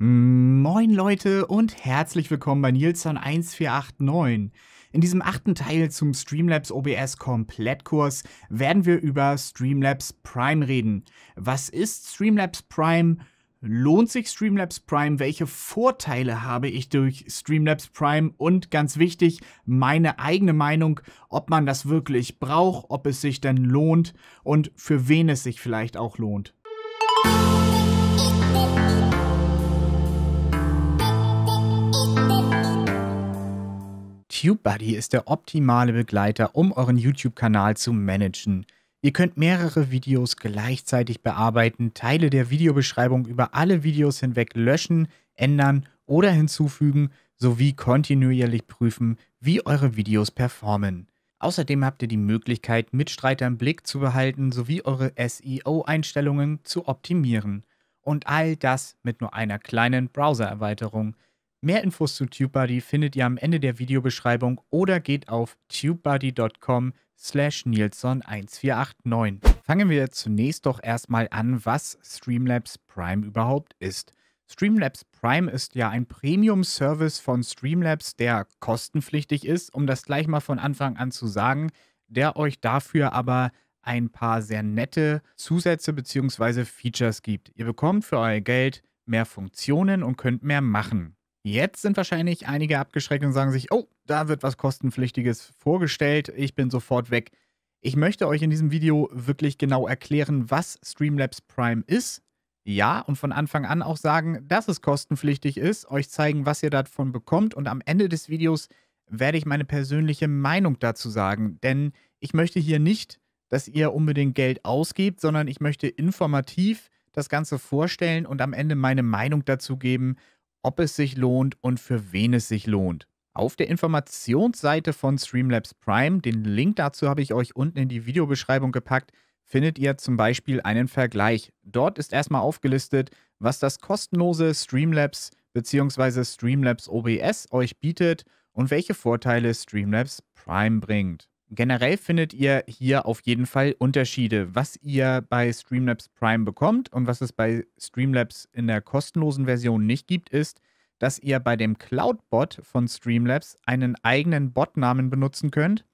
Moin Leute und herzlich willkommen bei Nilsson1489. In diesem achten Teil zum Streamlabs OBS Komplettkurs werden wir über Streamlabs Prime reden. Was ist Streamlabs Prime? Lohnt sich Streamlabs Prime? Welche Vorteile habe ich durch Streamlabs Prime? Und ganz wichtig, meine eigene Meinung, ob man das wirklich braucht, ob es sich denn lohnt und für wen es sich vielleicht auch lohnt. TubeBuddy ist der optimale Begleiter, um euren YouTube-Kanal zu managen. Ihr könnt mehrere Videos gleichzeitig bearbeiten, Teile der Videobeschreibung über alle Videos hinweg löschen, ändern oder hinzufügen, sowie kontinuierlich prüfen, wie eure Videos performen. Außerdem habt ihr die Möglichkeit, Mitstreiter im Blick zu behalten sowie eure SEO-Einstellungen zu optimieren. Und all das mit nur einer kleinen Browser-Erweiterung – Mehr Infos zu TubeBuddy findet ihr am Ende der Videobeschreibung oder geht auf tubebuddy.com slash nilsson1489. Fangen wir zunächst doch erstmal an, was Streamlabs Prime überhaupt ist. Streamlabs Prime ist ja ein Premium-Service von Streamlabs, der kostenpflichtig ist, um das gleich mal von Anfang an zu sagen, der euch dafür aber ein paar sehr nette Zusätze bzw. Features gibt. Ihr bekommt für euer Geld mehr Funktionen und könnt mehr machen. Jetzt sind wahrscheinlich einige abgeschreckt und sagen sich, oh, da wird was kostenpflichtiges vorgestellt, ich bin sofort weg. Ich möchte euch in diesem Video wirklich genau erklären, was Streamlabs Prime ist. Ja, und von Anfang an auch sagen, dass es kostenpflichtig ist, euch zeigen, was ihr davon bekommt und am Ende des Videos werde ich meine persönliche Meinung dazu sagen, denn ich möchte hier nicht, dass ihr unbedingt Geld ausgebt, sondern ich möchte informativ das Ganze vorstellen und am Ende meine Meinung dazu geben ob es sich lohnt und für wen es sich lohnt. Auf der Informationsseite von Streamlabs Prime, den Link dazu habe ich euch unten in die Videobeschreibung gepackt, findet ihr zum Beispiel einen Vergleich. Dort ist erstmal aufgelistet, was das kostenlose Streamlabs bzw. Streamlabs OBS euch bietet und welche Vorteile Streamlabs Prime bringt. Generell findet ihr hier auf jeden Fall Unterschiede, was ihr bei Streamlabs Prime bekommt und was es bei Streamlabs in der kostenlosen Version nicht gibt, ist, dass ihr bei dem Cloud-Bot von Streamlabs einen eigenen Botnamen benutzen könnt,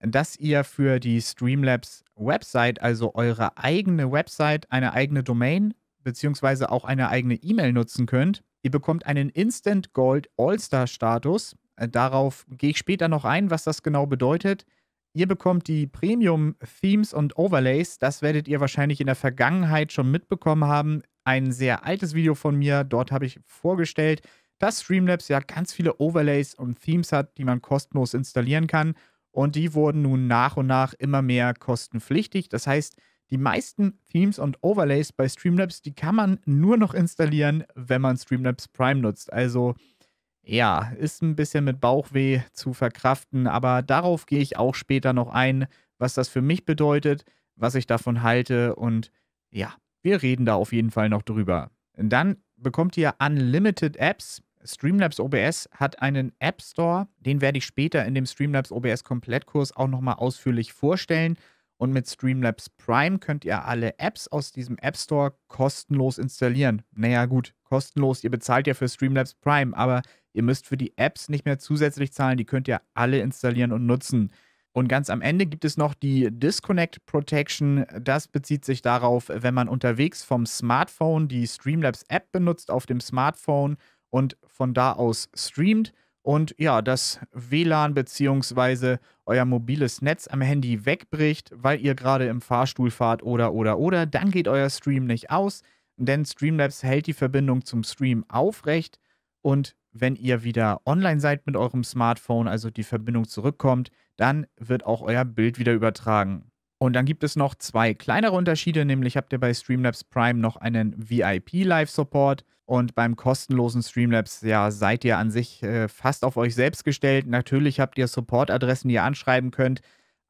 dass ihr für die Streamlabs Website, also eure eigene Website, eine eigene Domain bzw. auch eine eigene E-Mail nutzen könnt. Ihr bekommt einen Instant Gold All-Star-Status. Äh, darauf gehe ich später noch ein, was das genau bedeutet. Ihr bekommt die Premium-Themes und Overlays. Das werdet ihr wahrscheinlich in der Vergangenheit schon mitbekommen haben. Ein sehr altes Video von mir. Dort habe ich vorgestellt, dass Streamlabs ja ganz viele Overlays und Themes hat, die man kostenlos installieren kann. Und die wurden nun nach und nach immer mehr kostenpflichtig. Das heißt, die meisten Themes und Overlays bei Streamlabs, die kann man nur noch installieren, wenn man Streamlabs Prime nutzt. Also ja, ist ein bisschen mit Bauchweh zu verkraften, aber darauf gehe ich auch später noch ein, was das für mich bedeutet, was ich davon halte und ja, wir reden da auf jeden Fall noch drüber. Dann bekommt ihr Unlimited Apps. Streamlabs OBS hat einen App Store, den werde ich später in dem Streamlabs OBS Komplettkurs auch nochmal ausführlich vorstellen. Und mit Streamlabs Prime könnt ihr alle Apps aus diesem App Store kostenlos installieren. Naja gut, kostenlos, ihr bezahlt ja für Streamlabs Prime, aber Ihr müsst für die Apps nicht mehr zusätzlich zahlen, die könnt ihr alle installieren und nutzen. Und ganz am Ende gibt es noch die Disconnect Protection. Das bezieht sich darauf, wenn man unterwegs vom Smartphone die Streamlabs App benutzt auf dem Smartphone und von da aus streamt und ja, das WLAN bzw. euer mobiles Netz am Handy wegbricht, weil ihr gerade im Fahrstuhl fahrt oder oder oder, dann geht euer Stream nicht aus, denn Streamlabs hält die Verbindung zum Stream aufrecht und wenn ihr wieder online seid mit eurem Smartphone, also die Verbindung zurückkommt, dann wird auch euer Bild wieder übertragen. Und dann gibt es noch zwei kleinere Unterschiede, nämlich habt ihr bei Streamlabs Prime noch einen VIP-Live-Support und beim kostenlosen Streamlabs ja, seid ihr an sich äh, fast auf euch selbst gestellt. Natürlich habt ihr Support-Adressen, die ihr anschreiben könnt,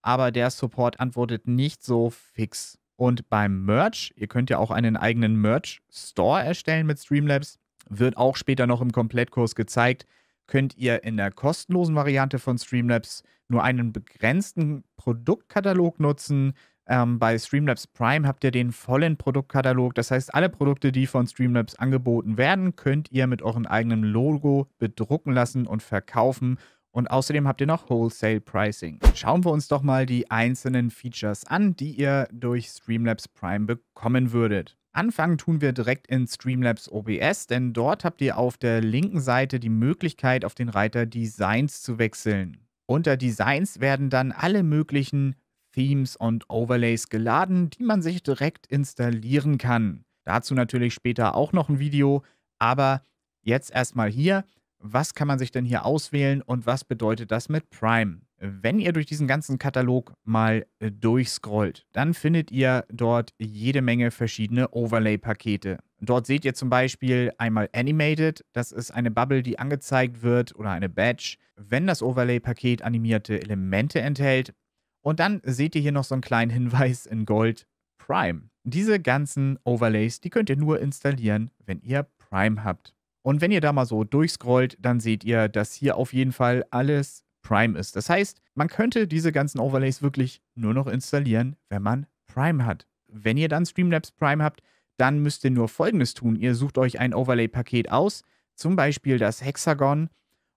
aber der Support antwortet nicht so fix. Und beim Merch, ihr könnt ja auch einen eigenen Merch-Store erstellen mit Streamlabs wird auch später noch im Komplettkurs gezeigt, könnt ihr in der kostenlosen Variante von Streamlabs nur einen begrenzten Produktkatalog nutzen. Ähm, bei Streamlabs Prime habt ihr den vollen Produktkatalog. Das heißt, alle Produkte, die von Streamlabs angeboten werden, könnt ihr mit eurem eigenen Logo bedrucken lassen und verkaufen. Und außerdem habt ihr noch Wholesale Pricing. Schauen wir uns doch mal die einzelnen Features an, die ihr durch Streamlabs Prime bekommen würdet. Anfangen tun wir direkt in Streamlabs OBS, denn dort habt ihr auf der linken Seite die Möglichkeit, auf den Reiter Designs zu wechseln. Unter Designs werden dann alle möglichen Themes und Overlays geladen, die man sich direkt installieren kann. Dazu natürlich später auch noch ein Video, aber jetzt erstmal hier, was kann man sich denn hier auswählen und was bedeutet das mit Prime? Wenn ihr durch diesen ganzen Katalog mal äh, durchscrollt, dann findet ihr dort jede Menge verschiedene Overlay-Pakete. Dort seht ihr zum Beispiel einmal Animated, das ist eine Bubble, die angezeigt wird oder eine Badge, wenn das Overlay-Paket animierte Elemente enthält. Und dann seht ihr hier noch so einen kleinen Hinweis in Gold Prime. Diese ganzen Overlays, die könnt ihr nur installieren, wenn ihr Prime habt. Und wenn ihr da mal so durchscrollt, dann seht ihr, dass hier auf jeden Fall alles Prime ist. Das heißt, man könnte diese ganzen Overlays wirklich nur noch installieren, wenn man Prime hat. Wenn ihr dann Streamlabs Prime habt, dann müsst ihr nur Folgendes tun. Ihr sucht euch ein Overlay-Paket aus, zum Beispiel das Hexagon,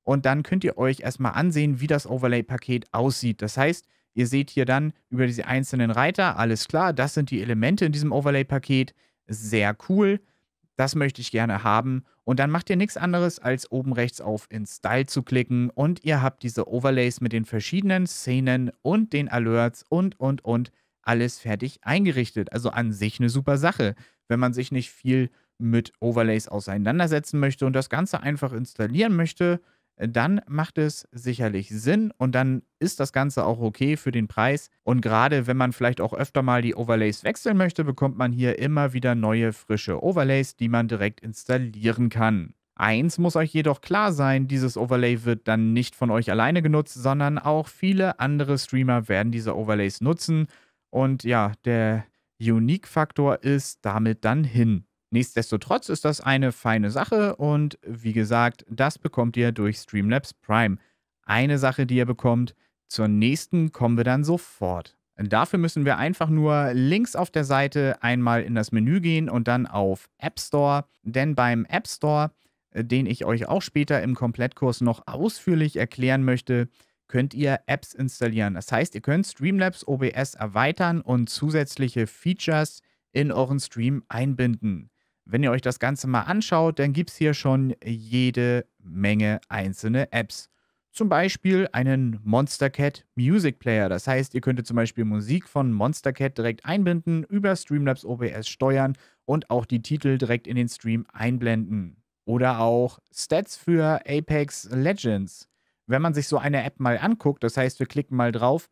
und dann könnt ihr euch erstmal ansehen, wie das Overlay-Paket aussieht. Das heißt, ihr seht hier dann über diese einzelnen Reiter, alles klar, das sind die Elemente in diesem Overlay-Paket, sehr cool, das möchte ich gerne haben und dann macht ihr nichts anderes, als oben rechts auf in Style zu klicken und ihr habt diese Overlays mit den verschiedenen Szenen und den Alerts und, und, und alles fertig eingerichtet. Also an sich eine super Sache, wenn man sich nicht viel mit Overlays auseinandersetzen möchte und das Ganze einfach installieren möchte dann macht es sicherlich Sinn und dann ist das Ganze auch okay für den Preis. Und gerade wenn man vielleicht auch öfter mal die Overlays wechseln möchte, bekommt man hier immer wieder neue frische Overlays, die man direkt installieren kann. Eins muss euch jedoch klar sein, dieses Overlay wird dann nicht von euch alleine genutzt, sondern auch viele andere Streamer werden diese Overlays nutzen. Und ja, der Unique-Faktor ist damit dann hin. Nichtsdestotrotz ist das eine feine Sache und wie gesagt, das bekommt ihr durch Streamlabs Prime. Eine Sache, die ihr bekommt, zur nächsten kommen wir dann sofort. Dafür müssen wir einfach nur links auf der Seite einmal in das Menü gehen und dann auf App Store, denn beim App Store, äh, den ich euch auch später im Komplettkurs noch ausführlich erklären möchte, könnt ihr Apps installieren. Das heißt, ihr könnt Streamlabs OBS erweitern und zusätzliche Features in euren Stream einbinden. Wenn ihr euch das Ganze mal anschaut, dann gibt es hier schon jede Menge einzelne Apps. Zum Beispiel einen Monster Cat Music Player. Das heißt, ihr könntet zum Beispiel Musik von Monster Cat direkt einbinden, über Streamlabs OBS steuern und auch die Titel direkt in den Stream einblenden. Oder auch Stats für Apex Legends. Wenn man sich so eine App mal anguckt, das heißt, wir klicken mal drauf,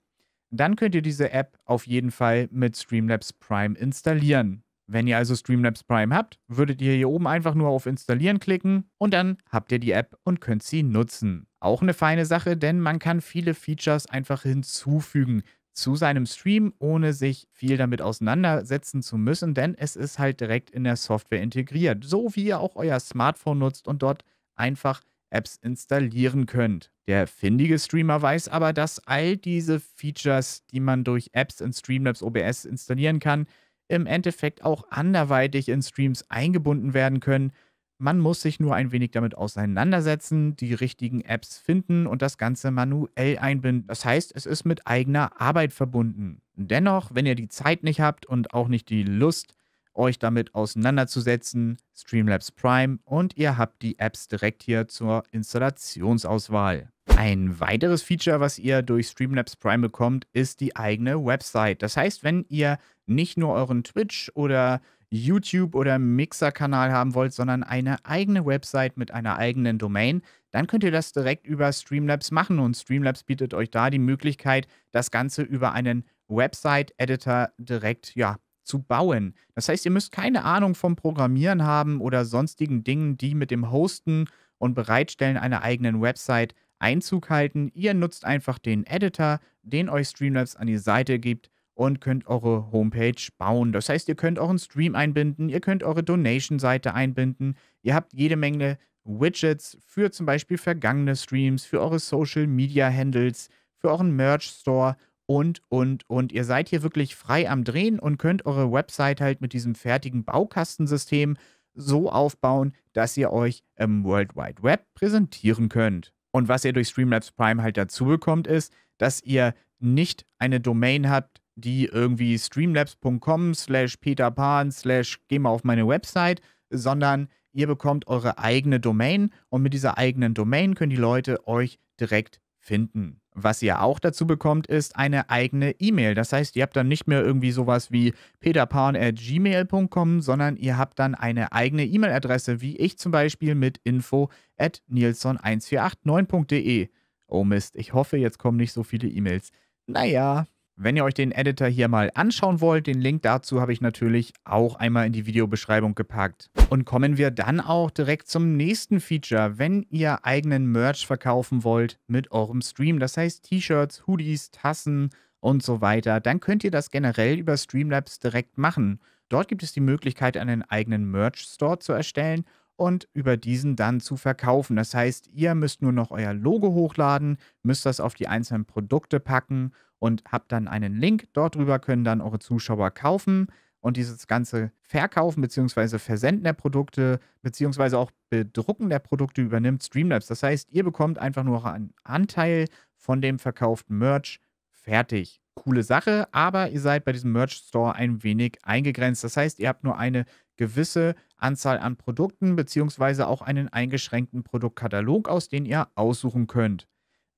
dann könnt ihr diese App auf jeden Fall mit Streamlabs Prime installieren. Wenn ihr also Streamlabs Prime habt, würdet ihr hier oben einfach nur auf Installieren klicken und dann habt ihr die App und könnt sie nutzen. Auch eine feine Sache, denn man kann viele Features einfach hinzufügen zu seinem Stream, ohne sich viel damit auseinandersetzen zu müssen, denn es ist halt direkt in der Software integriert, so wie ihr auch euer Smartphone nutzt und dort einfach Apps installieren könnt. Der findige Streamer weiß aber, dass all diese Features, die man durch Apps in Streamlabs OBS installieren kann, im Endeffekt auch anderweitig in Streams eingebunden werden können. Man muss sich nur ein wenig damit auseinandersetzen, die richtigen Apps finden und das Ganze manuell einbinden. Das heißt, es ist mit eigener Arbeit verbunden. Dennoch, wenn ihr die Zeit nicht habt und auch nicht die Lust, euch damit auseinanderzusetzen, Streamlabs Prime und ihr habt die Apps direkt hier zur Installationsauswahl. Ein weiteres Feature, was ihr durch Streamlabs Prime bekommt, ist die eigene Website. Das heißt, wenn ihr nicht nur euren Twitch oder YouTube oder Mixer-Kanal haben wollt, sondern eine eigene Website mit einer eigenen Domain, dann könnt ihr das direkt über Streamlabs machen und Streamlabs bietet euch da die Möglichkeit, das Ganze über einen Website-Editor direkt ja, zu bauen. Das heißt, ihr müsst keine Ahnung vom Programmieren haben oder sonstigen Dingen, die mit dem Hosten und Bereitstellen einer eigenen Website Einzug halten. Ihr nutzt einfach den Editor, den euch Streamlabs an die Seite gibt und könnt eure Homepage bauen. Das heißt, ihr könnt euren Stream einbinden, ihr könnt eure Donation-Seite einbinden, ihr habt jede Menge Widgets für zum Beispiel vergangene Streams, für eure Social-Media-Handles, für euren Merch-Store und, und, und. Ihr seid hier wirklich frei am Drehen und könnt eure Website halt mit diesem fertigen Baukastensystem so aufbauen, dass ihr euch im World Wide Web präsentieren könnt. Und was ihr durch Streamlabs Prime halt dazu bekommt, ist, dass ihr nicht eine Domain habt, die irgendwie streamlabs.com slash peterpan slash geh mal auf meine Website, sondern ihr bekommt eure eigene Domain und mit dieser eigenen Domain können die Leute euch direkt finden. Was ihr auch dazu bekommt, ist eine eigene E-Mail. Das heißt, ihr habt dann nicht mehr irgendwie sowas wie peterpan.gmail.com, sondern ihr habt dann eine eigene E-Mail-Adresse, wie ich zum Beispiel mit info at nilsson1489.de. Oh Mist, ich hoffe, jetzt kommen nicht so viele E-Mails. Naja. Wenn ihr euch den Editor hier mal anschauen wollt, den Link dazu habe ich natürlich auch einmal in die Videobeschreibung gepackt. Und kommen wir dann auch direkt zum nächsten Feature, wenn ihr eigenen Merch verkaufen wollt mit eurem Stream. Das heißt T-Shirts, Hoodies, Tassen und so weiter, dann könnt ihr das generell über Streamlabs direkt machen. Dort gibt es die Möglichkeit, einen eigenen Merch-Store zu erstellen und über diesen dann zu verkaufen. Das heißt, ihr müsst nur noch euer Logo hochladen, müsst das auf die einzelnen Produkte packen und habt dann einen Link. Dort drüber können dann eure Zuschauer kaufen und dieses ganze Verkaufen bzw. Versenden der Produkte bzw. auch Bedrucken der Produkte übernimmt Streamlabs. Das heißt, ihr bekommt einfach nur einen Anteil von dem verkauften Merch fertig. Coole Sache, aber ihr seid bei diesem Merch Store ein wenig eingegrenzt. Das heißt, ihr habt nur eine gewisse Anzahl an Produkten beziehungsweise auch einen eingeschränkten Produktkatalog, aus dem ihr aussuchen könnt.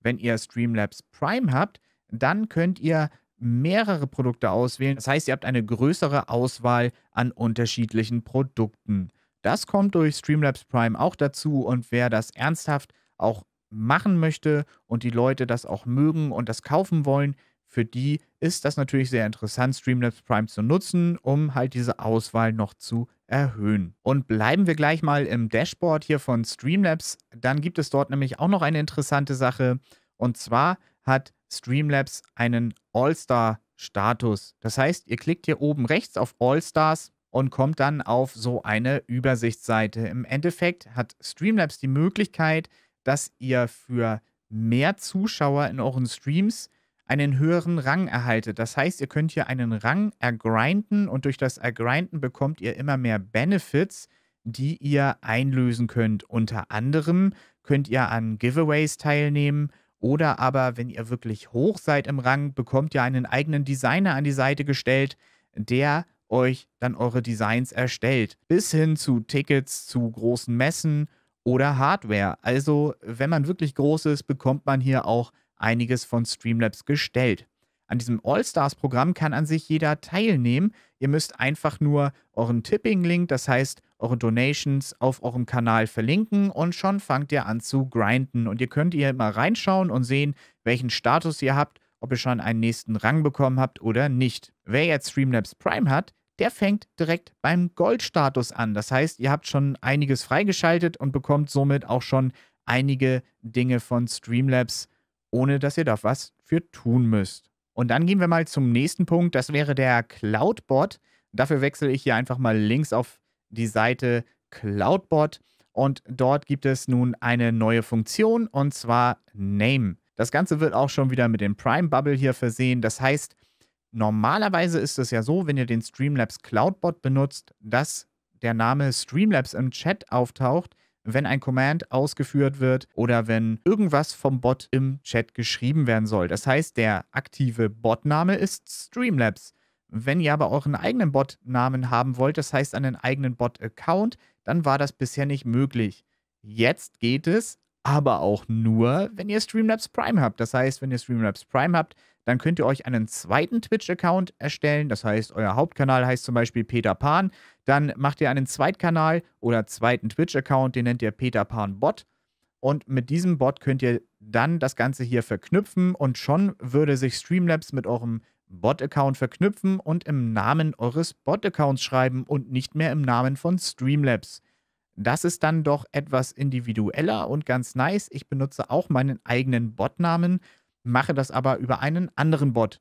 Wenn ihr Streamlabs Prime habt, dann könnt ihr mehrere Produkte auswählen. Das heißt, ihr habt eine größere Auswahl an unterschiedlichen Produkten. Das kommt durch Streamlabs Prime auch dazu und wer das ernsthaft auch machen möchte und die Leute das auch mögen und das kaufen wollen, für die ist das natürlich sehr interessant, Streamlabs Prime zu nutzen, um halt diese Auswahl noch zu erhöhen. Und bleiben wir gleich mal im Dashboard hier von Streamlabs. Dann gibt es dort nämlich auch noch eine interessante Sache. Und zwar hat Streamlabs einen All-Star-Status. Das heißt, ihr klickt hier oben rechts auf All-Stars und kommt dann auf so eine Übersichtsseite. Im Endeffekt hat Streamlabs die Möglichkeit, dass ihr für mehr Zuschauer in euren Streams einen höheren Rang erhaltet. Das heißt, ihr könnt hier einen Rang ergrinden und durch das Ergrinden bekommt ihr immer mehr Benefits, die ihr einlösen könnt. Unter anderem könnt ihr an Giveaways teilnehmen oder aber, wenn ihr wirklich hoch seid im Rang, bekommt ihr einen eigenen Designer an die Seite gestellt, der euch dann eure Designs erstellt. Bis hin zu Tickets zu großen Messen oder Hardware. Also, wenn man wirklich groß ist, bekommt man hier auch einiges von Streamlabs gestellt. An diesem All-Stars-Programm kann an sich jeder teilnehmen. Ihr müsst einfach nur euren Tipping-Link, das heißt eure Donations, auf eurem Kanal verlinken und schon fangt ihr an zu grinden. Und ihr könnt hier mal reinschauen und sehen, welchen Status ihr habt, ob ihr schon einen nächsten Rang bekommen habt oder nicht. Wer jetzt Streamlabs Prime hat, der fängt direkt beim Gold-Status an. Das heißt, ihr habt schon einiges freigeschaltet und bekommt somit auch schon einige Dinge von Streamlabs ohne dass ihr da was für tun müsst. Und dann gehen wir mal zum nächsten Punkt, das wäre der Cloudbot. Dafür wechsle ich hier einfach mal links auf die Seite Cloudbot und dort gibt es nun eine neue Funktion und zwar Name. Das Ganze wird auch schon wieder mit dem Prime Bubble hier versehen. Das heißt, normalerweise ist es ja so, wenn ihr den Streamlabs Cloudbot benutzt, dass der Name Streamlabs im Chat auftaucht wenn ein Command ausgeführt wird oder wenn irgendwas vom Bot im Chat geschrieben werden soll. Das heißt, der aktive Botname ist Streamlabs. Wenn ihr aber euren eigenen Botnamen haben wollt, das heißt einen eigenen Bot-Account, dann war das bisher nicht möglich. Jetzt geht es, aber auch nur, wenn ihr Streamlabs Prime habt. Das heißt, wenn ihr Streamlabs Prime habt, dann könnt ihr euch einen zweiten Twitch-Account erstellen. Das heißt, euer Hauptkanal heißt zum Beispiel Peter Pan. Dann macht ihr einen Zweitkanal oder zweiten Twitch-Account, den nennt ihr Peter Pan Bot. Und mit diesem Bot könnt ihr dann das Ganze hier verknüpfen und schon würde sich Streamlabs mit eurem Bot-Account verknüpfen und im Namen eures Bot-Accounts schreiben und nicht mehr im Namen von Streamlabs. Das ist dann doch etwas individueller und ganz nice. Ich benutze auch meinen eigenen Bot-Namen mache das aber über einen anderen Bot.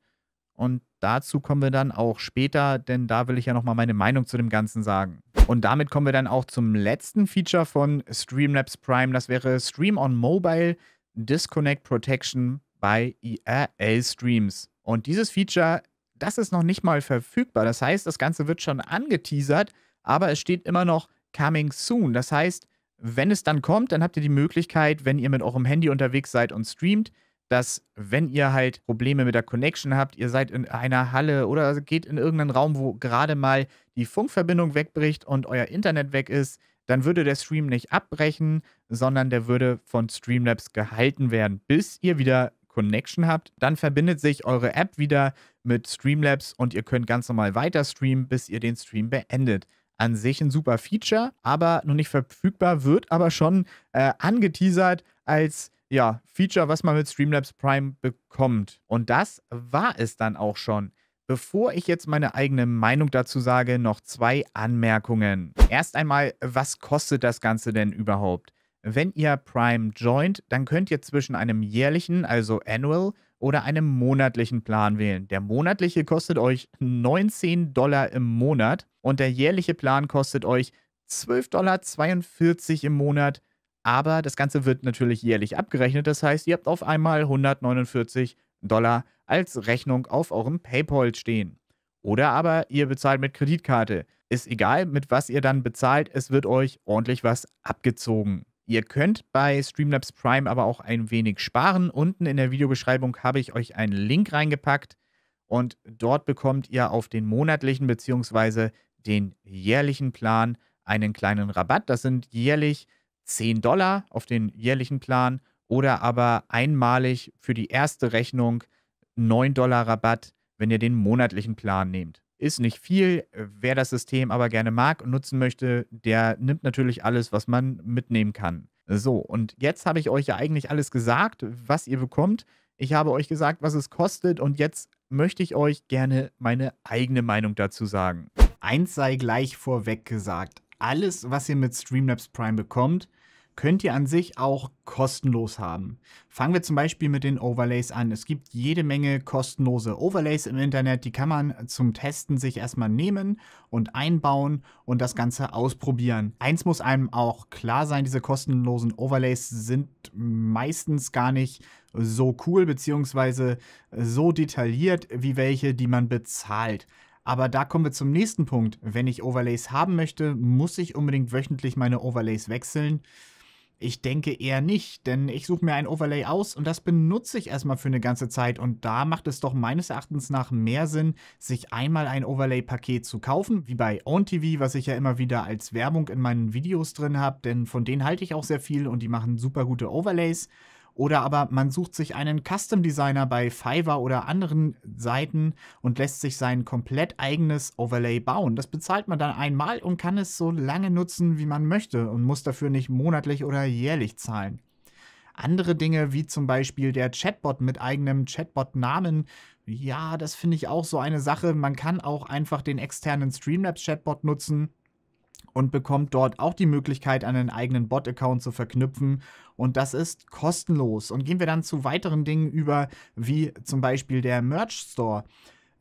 Und dazu kommen wir dann auch später, denn da will ich ja nochmal meine Meinung zu dem Ganzen sagen. Und damit kommen wir dann auch zum letzten Feature von Streamlabs Prime. Das wäre Stream on Mobile Disconnect Protection bei IRL e Streams. Und dieses Feature, das ist noch nicht mal verfügbar. Das heißt, das Ganze wird schon angeteasert, aber es steht immer noch coming soon. Das heißt, wenn es dann kommt, dann habt ihr die Möglichkeit, wenn ihr mit eurem Handy unterwegs seid und streamt, dass wenn ihr halt Probleme mit der Connection habt, ihr seid in einer Halle oder geht in irgendeinen Raum, wo gerade mal die Funkverbindung wegbricht und euer Internet weg ist, dann würde der Stream nicht abbrechen, sondern der würde von Streamlabs gehalten werden, bis ihr wieder Connection habt. Dann verbindet sich eure App wieder mit Streamlabs und ihr könnt ganz normal weiter streamen, bis ihr den Stream beendet. An sich ein super Feature, aber noch nicht verfügbar, wird aber schon äh, angeteasert als ja, Feature, was man mit Streamlabs Prime bekommt. Und das war es dann auch schon. Bevor ich jetzt meine eigene Meinung dazu sage, noch zwei Anmerkungen. Erst einmal, was kostet das Ganze denn überhaupt? Wenn ihr Prime joint, dann könnt ihr zwischen einem jährlichen, also Annual, oder einem monatlichen Plan wählen. Der monatliche kostet euch 19 Dollar im Monat und der jährliche Plan kostet euch 12,42 Dollar im Monat aber das Ganze wird natürlich jährlich abgerechnet. Das heißt, ihr habt auf einmal 149 Dollar als Rechnung auf eurem PayPal stehen. Oder aber ihr bezahlt mit Kreditkarte. Ist egal, mit was ihr dann bezahlt, es wird euch ordentlich was abgezogen. Ihr könnt bei Streamlabs Prime aber auch ein wenig sparen. Unten in der Videobeschreibung habe ich euch einen Link reingepackt und dort bekommt ihr auf den monatlichen bzw. den jährlichen Plan einen kleinen Rabatt. Das sind jährlich 10 Dollar auf den jährlichen Plan oder aber einmalig für die erste Rechnung 9 Dollar Rabatt, wenn ihr den monatlichen Plan nehmt. Ist nicht viel, wer das System aber gerne mag und nutzen möchte, der nimmt natürlich alles, was man mitnehmen kann. So, und jetzt habe ich euch ja eigentlich alles gesagt, was ihr bekommt. Ich habe euch gesagt, was es kostet und jetzt möchte ich euch gerne meine eigene Meinung dazu sagen. Eins sei gleich vorweg gesagt alles, was ihr mit Streamlabs Prime bekommt, könnt ihr an sich auch kostenlos haben. Fangen wir zum Beispiel mit den Overlays an. Es gibt jede Menge kostenlose Overlays im Internet, die kann man zum Testen sich erstmal nehmen und einbauen und das Ganze ausprobieren. Eins muss einem auch klar sein, diese kostenlosen Overlays sind meistens gar nicht so cool bzw. so detailliert wie welche, die man bezahlt. Aber da kommen wir zum nächsten Punkt. Wenn ich Overlays haben möchte, muss ich unbedingt wöchentlich meine Overlays wechseln. Ich denke eher nicht, denn ich suche mir ein Overlay aus und das benutze ich erstmal für eine ganze Zeit und da macht es doch meines Erachtens nach mehr Sinn, sich einmal ein Overlay-Paket zu kaufen, wie bei OwnTV, was ich ja immer wieder als Werbung in meinen Videos drin habe, denn von denen halte ich auch sehr viel und die machen super gute Overlays. Oder aber man sucht sich einen Custom Designer bei Fiverr oder anderen Seiten und lässt sich sein komplett eigenes Overlay bauen. Das bezahlt man dann einmal und kann es so lange nutzen, wie man möchte und muss dafür nicht monatlich oder jährlich zahlen. Andere Dinge wie zum Beispiel der Chatbot mit eigenem Chatbot-Namen. Ja, das finde ich auch so eine Sache. Man kann auch einfach den externen Streamlabs-Chatbot nutzen und bekommt dort auch die Möglichkeit, einen eigenen Bot-Account zu verknüpfen. Und das ist kostenlos. Und gehen wir dann zu weiteren Dingen über, wie zum Beispiel der Merch Store.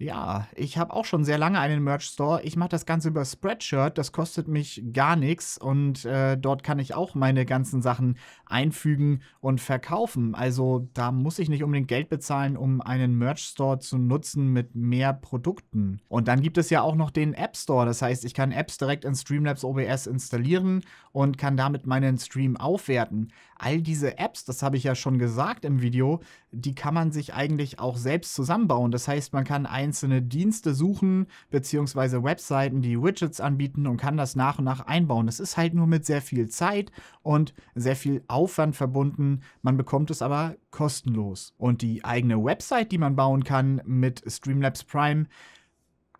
Ja, ich habe auch schon sehr lange einen Merch-Store. Ich mache das Ganze über Spreadshirt. Das kostet mich gar nichts und äh, dort kann ich auch meine ganzen Sachen einfügen und verkaufen. Also da muss ich nicht unbedingt Geld bezahlen, um einen Merch-Store zu nutzen mit mehr Produkten. Und dann gibt es ja auch noch den App-Store. Das heißt, ich kann Apps direkt in Streamlabs OBS installieren und kann damit meinen Stream aufwerten. All diese Apps, das habe ich ja schon gesagt im Video, die kann man sich eigentlich auch selbst zusammenbauen. Das heißt, man kann ein einzelne Dienste suchen, beziehungsweise Webseiten, die Widgets anbieten und kann das nach und nach einbauen. Das ist halt nur mit sehr viel Zeit und sehr viel Aufwand verbunden. Man bekommt es aber kostenlos. Und die eigene Website, die man bauen kann mit Streamlabs Prime,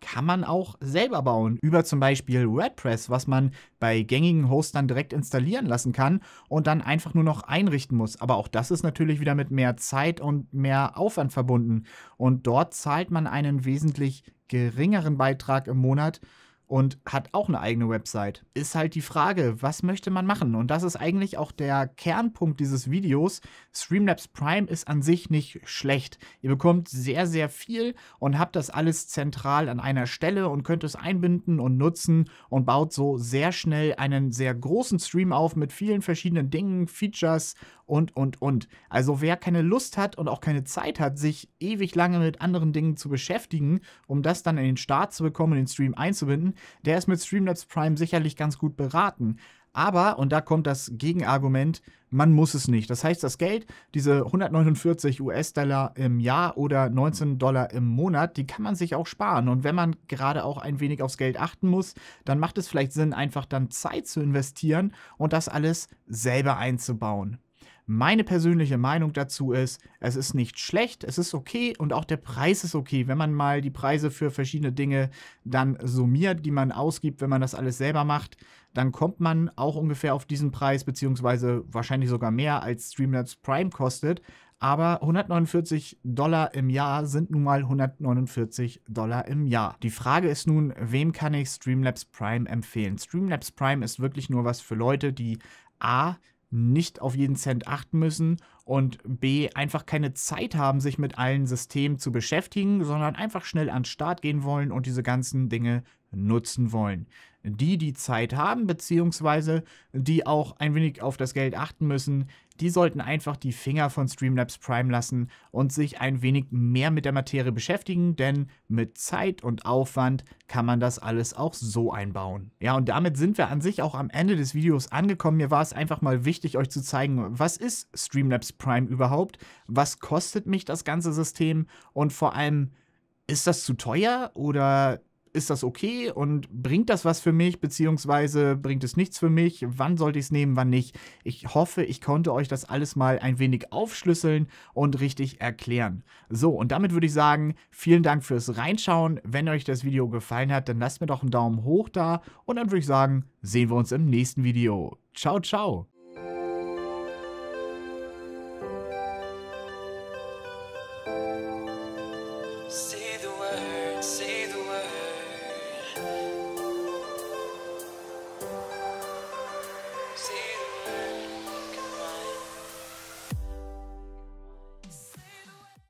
kann man auch selber bauen. Über zum Beispiel WordPress, was man bei gängigen Hostern direkt installieren lassen kann und dann einfach nur noch einrichten muss. Aber auch das ist natürlich wieder mit mehr Zeit und mehr Aufwand verbunden. Und dort zahlt man einen wesentlich geringeren Beitrag im Monat und hat auch eine eigene Website. Ist halt die Frage, was möchte man machen? Und das ist eigentlich auch der Kernpunkt dieses Videos. Streamlabs Prime ist an sich nicht schlecht. Ihr bekommt sehr, sehr viel und habt das alles zentral an einer Stelle und könnt es einbinden und nutzen und baut so sehr schnell einen sehr großen Stream auf mit vielen verschiedenen Dingen, Features und, und, und. Also wer keine Lust hat und auch keine Zeit hat, sich ewig lange mit anderen Dingen zu beschäftigen, um das dann in den Start zu bekommen, den Stream einzubinden, der ist mit Streamlabs Prime sicherlich ganz gut beraten. Aber, und da kommt das Gegenargument, man muss es nicht. Das heißt, das Geld, diese 149 US-Dollar im Jahr oder 19 Dollar im Monat, die kann man sich auch sparen. Und wenn man gerade auch ein wenig aufs Geld achten muss, dann macht es vielleicht Sinn, einfach dann Zeit zu investieren und das alles selber einzubauen. Meine persönliche Meinung dazu ist, es ist nicht schlecht, es ist okay und auch der Preis ist okay, wenn man mal die Preise für verschiedene Dinge dann summiert, die man ausgibt, wenn man das alles selber macht, dann kommt man auch ungefähr auf diesen Preis, beziehungsweise wahrscheinlich sogar mehr als Streamlabs Prime kostet. Aber 149 Dollar im Jahr sind nun mal 149 Dollar im Jahr. Die Frage ist nun, wem kann ich Streamlabs Prime empfehlen? Streamlabs Prime ist wirklich nur was für Leute, die A, nicht auf jeden Cent achten müssen und b einfach keine Zeit haben, sich mit allen Systemen zu beschäftigen, sondern einfach schnell an den Start gehen wollen und diese ganzen Dinge nutzen wollen. Die, die Zeit haben, beziehungsweise die auch ein wenig auf das Geld achten müssen, die sollten einfach die Finger von Streamlabs Prime lassen und sich ein wenig mehr mit der Materie beschäftigen, denn mit Zeit und Aufwand kann man das alles auch so einbauen. Ja, und damit sind wir an sich auch am Ende des Videos angekommen. Mir war es einfach mal wichtig, euch zu zeigen, was ist Streamlabs Prime überhaupt, was kostet mich das ganze System und vor allem, ist das zu teuer oder ist das okay und bringt das was für mich, beziehungsweise bringt es nichts für mich, wann sollte ich es nehmen, wann nicht. Ich hoffe, ich konnte euch das alles mal ein wenig aufschlüsseln und richtig erklären. So, und damit würde ich sagen, vielen Dank fürs Reinschauen. Wenn euch das Video gefallen hat, dann lasst mir doch einen Daumen hoch da und dann würde ich sagen, sehen wir uns im nächsten Video. Ciao, ciao!